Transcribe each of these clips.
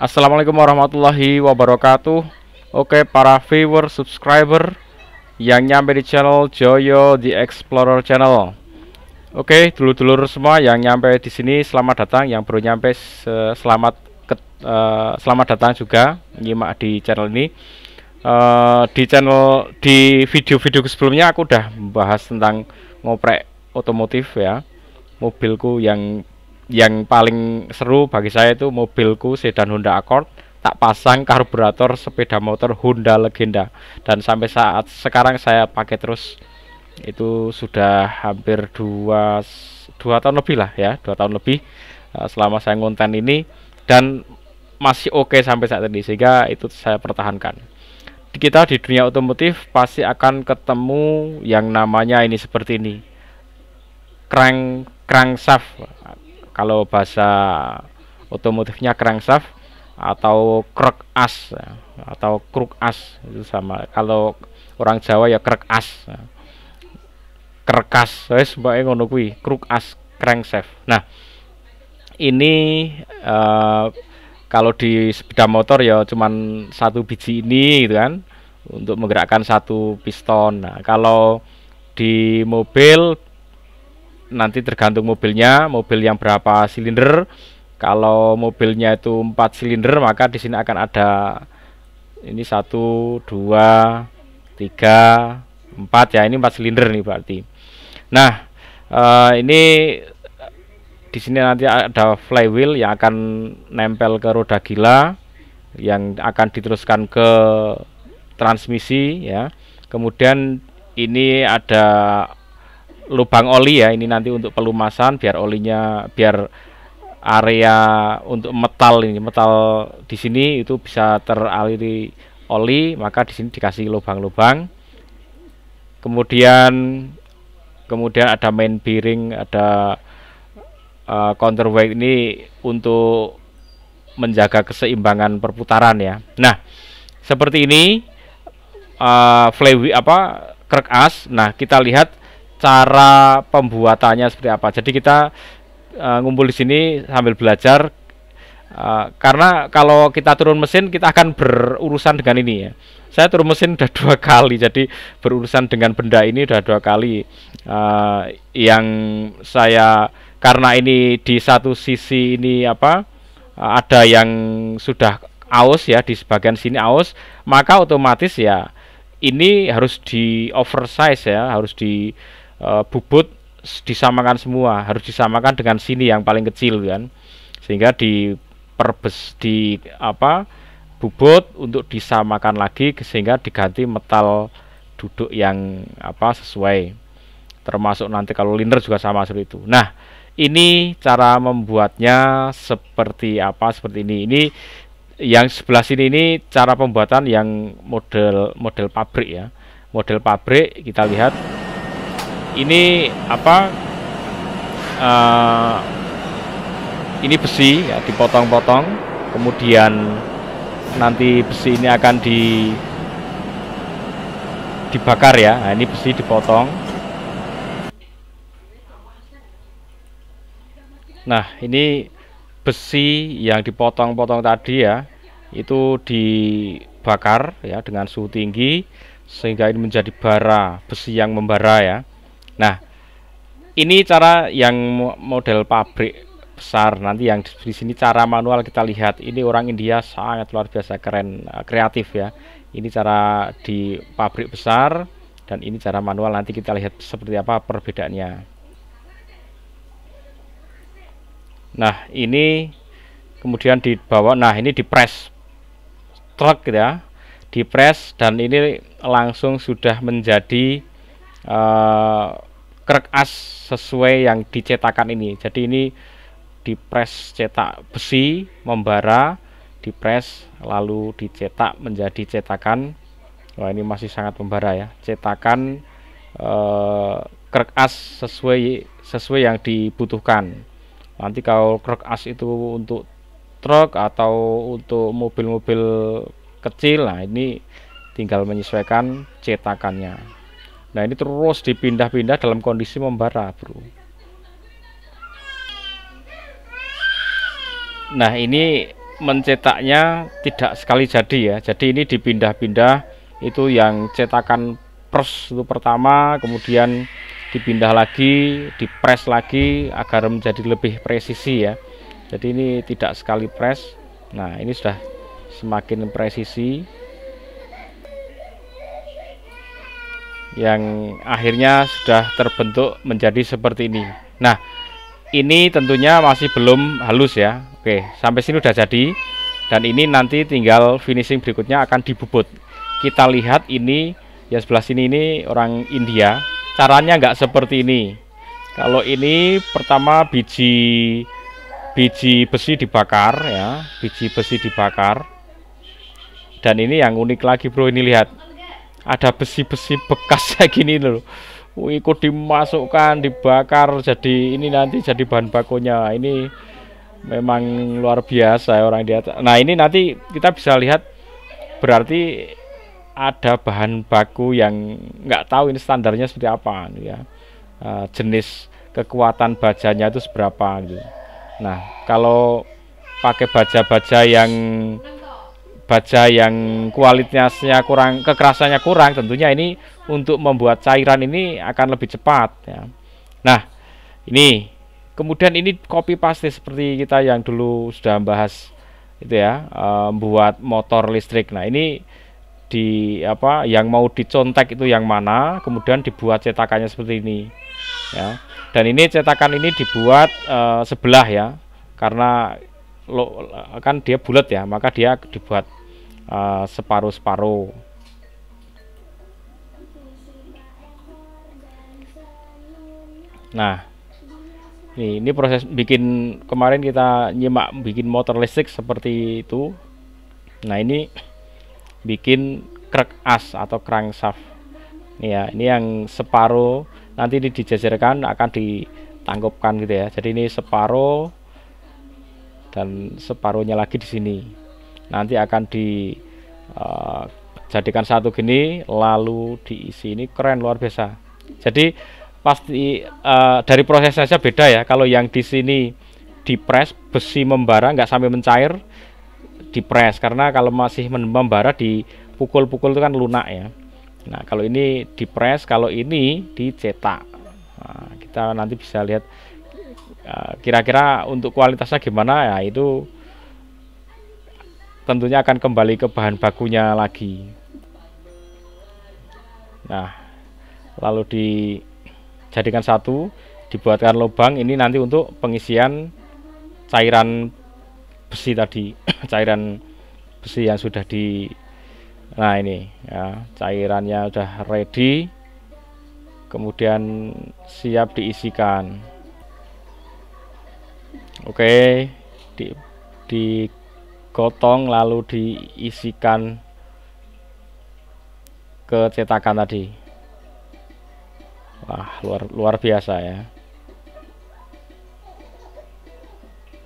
Assalamualaikum warahmatullahi wabarakatuh Oke para viewer subscriber yang nyampe di channel Joyo The Explorer channel Oke dulur-dulur semua yang nyampe di sini selamat datang yang baru nyampe selamat ke, uh, selamat datang juga nyimak di channel ini uh, di channel di video-video sebelumnya aku udah membahas tentang ngoprek otomotif ya mobilku yang yang paling seru bagi saya itu mobilku sedan Honda Accord tak pasang karburator sepeda motor Honda legenda dan sampai saat sekarang saya pakai terus itu sudah hampir dua dua tahun lebih lah ya dua tahun lebih eh, selama saya ngonten ini dan masih oke okay sampai saat ini sehingga itu saya pertahankan kita di dunia otomotif pasti akan ketemu yang namanya ini seperti ini crank crankshaft kalau bahasa otomotifnya crankshaft atau krek as atau kruk as itu sama kalau orang Jawa ya krek as kerkas wes mbake ngono kuwi kruk as crankshaft nah ini uh, kalau di sepeda motor ya cuman satu biji ini gitu kan untuk menggerakkan satu piston nah kalau di mobil nanti tergantung mobilnya, mobil yang berapa silinder. Kalau mobilnya itu empat silinder, maka di sini akan ada ini satu, dua, tiga, empat ya, ini empat silinder nih berarti. Nah, uh, ini di sini nanti ada flywheel yang akan nempel ke roda gila yang akan diteruskan ke transmisi ya. Kemudian ini ada lubang oli ya ini nanti untuk pelumasan biar olinya biar area untuk metal ini metal di sini itu bisa teraliri oli maka di sini dikasih lubang-lubang kemudian kemudian ada main bearing ada uh, counterweight ini untuk menjaga keseimbangan perputaran ya nah seperti ini uh, eh, flywheel apa kerak as nah kita lihat cara pembuatannya seperti apa. Jadi kita uh, ngumpul di sini sambil belajar uh, karena kalau kita turun mesin kita akan berurusan dengan ini ya. Saya turun mesin udah dua kali, jadi berurusan dengan benda ini udah dua kali. Uh, yang saya karena ini di satu sisi ini apa uh, ada yang sudah aus ya di sebagian sini aus, maka otomatis ya ini harus di oversize ya, harus di e, bubut disamakan semua harus disamakan dengan sini yang paling kecil kan sehingga di perbes di apa bubut untuk disamakan lagi sehingga diganti metal duduk yang apa sesuai termasuk nanti kalau liner juga sama seperti itu nah ini cara membuatnya seperti apa seperti ini ini yang sebelah sini ini cara pembuatan yang model model pabrik ya model pabrik kita lihat ini apa uh, ini besi ya, dipotong-potong kemudian nanti besi ini akan di dibakar ya nah, ini besi dipotong nah ini besi yang dipotong-potong tadi ya itu dibakar ya dengan suhu tinggi sehingga ini menjadi bara besi yang membara ya Nah, ini cara yang model pabrik besar nanti yang di sini cara manual kita lihat ini orang India sangat luar biasa keren eh, kreatif ya ini cara di pabrik besar dan ini cara manual nanti kita lihat seperti apa perbedaannya nah ini kemudian dibawa nah ini di press truk gitu ya di press dan ini langsung sudah menjadi uh, krek as sesuai yang dicetakan ini jadi ini dipres cetak besi membara dipres lalu dicetak menjadi cetakan wah ini masih sangat membara ya cetakan eh, krek as sesuai sesuai yang dibutuhkan nanti kalau krek as itu untuk truk atau untuk mobil-mobil kecil nah ini tinggal menyesuaikan cetakannya Nah ini terus dipindah-pindah dalam kondisi membara bro Nah ini mencetaknya tidak sekali jadi ya Jadi ini dipindah-pindah itu yang cetakan pers itu pertama Kemudian dipindah lagi, dipres lagi agar menjadi lebih presisi ya Jadi ini tidak sekali pres Nah ini sudah semakin presisi yang akhirnya sudah terbentuk menjadi seperti ini. Nah, ini tentunya masih belum halus ya. Oke, sampai sini sudah jadi dan ini nanti tinggal finishing berikutnya akan dibubut. Kita lihat ini ya sebelah sini ini orang India. Caranya nggak seperti ini. Kalau ini pertama biji biji besi dibakar ya, biji besi dibakar. Dan ini yang unik lagi bro ini lihat ada besi-besi bekas kayak gini loh ikut dimasukkan dibakar jadi ini nanti jadi bahan bakunya ini memang luar biasa ya orang di atas nah ini nanti kita bisa lihat berarti ada bahan baku yang nggak tahu ini standarnya seperti apa gitu ya uh, jenis kekuatan bajanya itu seberapa gitu nah kalau pakai baja-baja yang baja yang kualitasnya kurang kekerasannya kurang tentunya ini untuk membuat cairan ini akan lebih cepat ya. Nah ini kemudian ini copy paste seperti kita yang dulu sudah membahas itu ya membuat um, motor listrik nah ini di apa yang mau dicontek itu yang mana kemudian dibuat cetakannya seperti ini ya dan ini cetakan ini dibuat uh, sebelah ya karena lo, kan dia bulat ya maka dia dibuat uh, separuh-separuh nah ini ini proses bikin kemarin kita nyimak bikin motor listrik seperti itu nah ini bikin krek as atau crankshaft ini ya ini yang separuh nanti ini dijajarkan akan ditanggupkan gitu ya jadi ini separuh dan separuhnya lagi di sini nanti akan di uh, jadikan satu gini lalu diisi ini keren luar biasa jadi pasti uh, dari prosesnya saja beda ya kalau yang di sini dipres besi membara nggak sampai mencair dipres karena kalau masih membara dipukul-pukul itu kan lunak ya nah kalau ini dipres kalau ini dicetak nah, kita nanti bisa lihat eh, kira-kira uh, kira -kira untuk kualitasnya gimana ya itu tentunya akan kembali ke bahan bakunya lagi nah lalu dijadikan satu dibuatkan lubang ini nanti untuk pengisian cairan besi tadi cairan besi yang sudah di nah ini ya cairannya sudah ready kemudian siap diisikan oke di, di Gotong lalu diisikan ke cetakan tadi wah luar luar biasa ya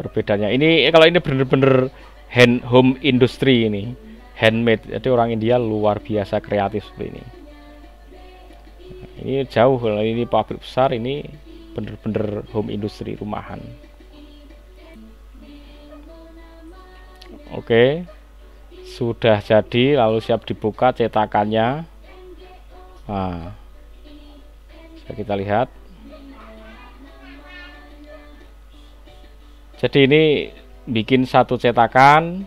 perbedaannya ini kalau ini bener-bener hand home industry ini handmade jadi orang India luar biasa kreatif seperti ini nah, ini jauh ini pabrik besar ini bener-bener home industry rumahan Oke. Sudah jadi lalu siap dibuka cetakannya. Nah. Bisa kita lihat. Jadi ini bikin satu cetakan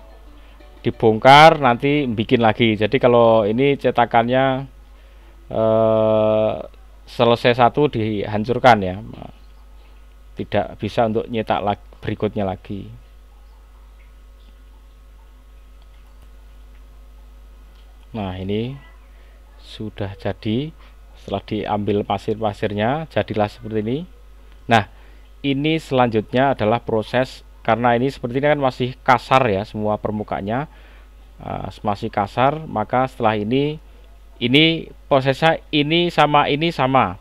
dibongkar nanti bikin lagi. Jadi kalau ini cetakannya eh, selesai satu dihancurkan ya. Tidak bisa untuk nyetak lagi, berikutnya lagi. nah ini sudah jadi setelah diambil pasir-pasirnya jadilah seperti ini nah ini selanjutnya adalah proses karena ini seperti ini kan masih kasar ya semua permukaannya uh, masih kasar maka setelah ini ini prosesnya ini sama ini sama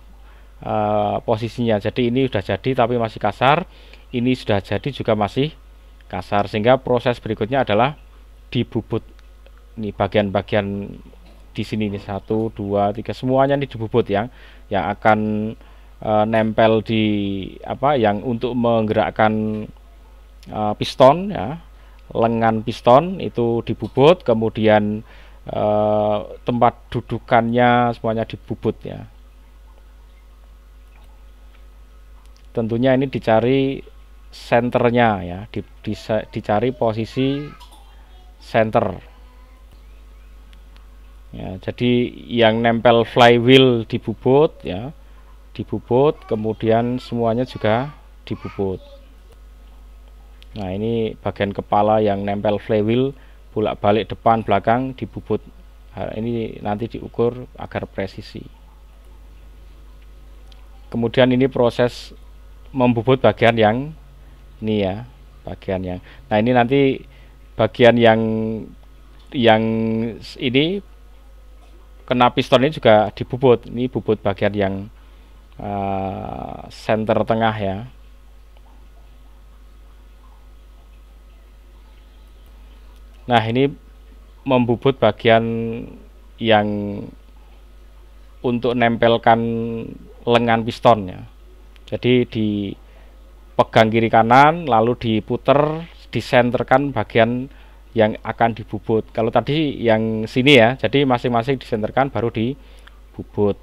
uh, posisinya jadi ini sudah jadi tapi masih kasar ini sudah jadi juga masih kasar sehingga proses berikutnya adalah dibubut ini bagian-bagian di sini ini satu dua tiga semuanya ini dibubut yang yang akan e, nempel di apa yang untuk menggerakkan e, piston ya lengan piston itu dibubut kemudian e, tempat dudukannya semuanya dibubut ya tentunya ini dicari senternya ya di, di, dicari posisi center ya, jadi yang nempel flywheel dibubut ya dibubut kemudian semuanya juga dibubut nah ini bagian kepala yang nempel flywheel bolak-balik depan belakang dibubut nah, ini nanti diukur agar presisi kemudian ini proses membubut bagian yang ini ya bagian yang nah ini nanti bagian yang yang ini kena piston ini juga dibubut ini bubut bagian yang uh, eh, center tengah ya nah ini membubut bagian yang untuk nempelkan lengan piston ya jadi dipegang kiri kanan lalu diputer disenterkan bagian yang akan dibubut. Kalau tadi yang sini ya, jadi masing-masing disenterkan baru dibubut.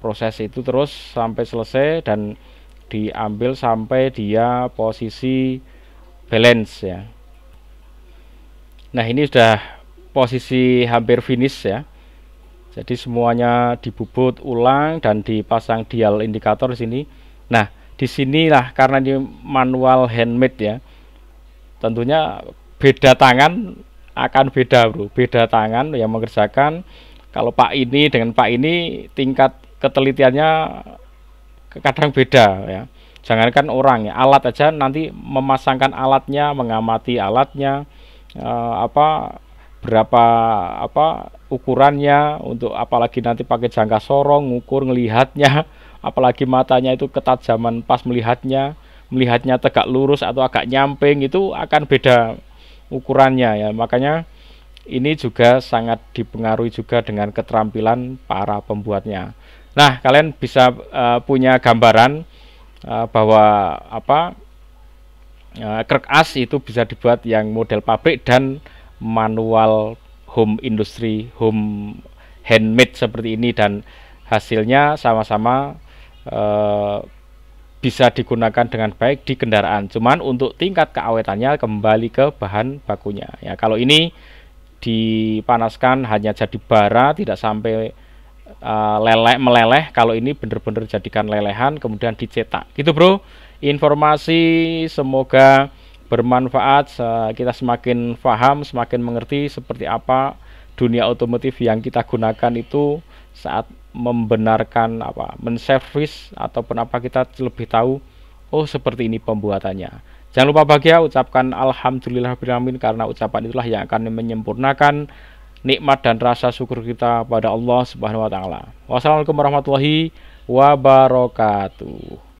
Proses itu terus sampai selesai dan diambil sampai dia posisi balance ya. Nah, ini sudah posisi hampir finish ya. Jadi semuanya dibubut ulang dan dipasang dial indikator di sini. Nah, disinilah karena ini manual handmade ya. Tentunya beda tangan akan beda bro beda tangan yang mengerjakan kalau pak ini dengan pak ini tingkat ketelitiannya kadang beda ya jangankan orang ya alat aja nanti memasangkan alatnya mengamati alatnya eh, apa berapa apa ukurannya untuk apalagi nanti pakai jangka sorong ngukur ngelihatnya apalagi matanya itu ketajaman pas melihatnya melihatnya tegak lurus atau agak nyamping itu akan beda ukurannya ya makanya ini juga sangat dipengaruhi juga dengan keterampilan para pembuatnya nah kalian bisa uh, punya gambaran uh, bahwa apa uh, eh, kerkas itu bisa dibuat yang model pabrik dan manual home industry home handmade seperti ini dan hasilnya sama-sama uh, bisa digunakan dengan baik di kendaraan. Cuman untuk tingkat keawetannya kembali ke bahan bakunya. Ya, kalau ini dipanaskan hanya jadi bara, tidak sampai uh, leleh meleleh. Kalau ini benar-benar jadikan lelehan kemudian dicetak. Gitu, Bro. Informasi semoga bermanfaat. Kita semakin paham, semakin mengerti seperti apa dunia otomotif yang kita gunakan itu saat membenarkan apa menservis ataupun apa kita lebih tahu oh seperti ini pembuatannya jangan lupa bahagia ucapkan alhamdulillah alhamdulillahirobbilalamin karena ucapan itulah yang akan menyempurnakan nikmat dan rasa syukur kita pada Allah Subhanahu wa taala. Wassalamualaikum warahmatullahi wabarakatuh.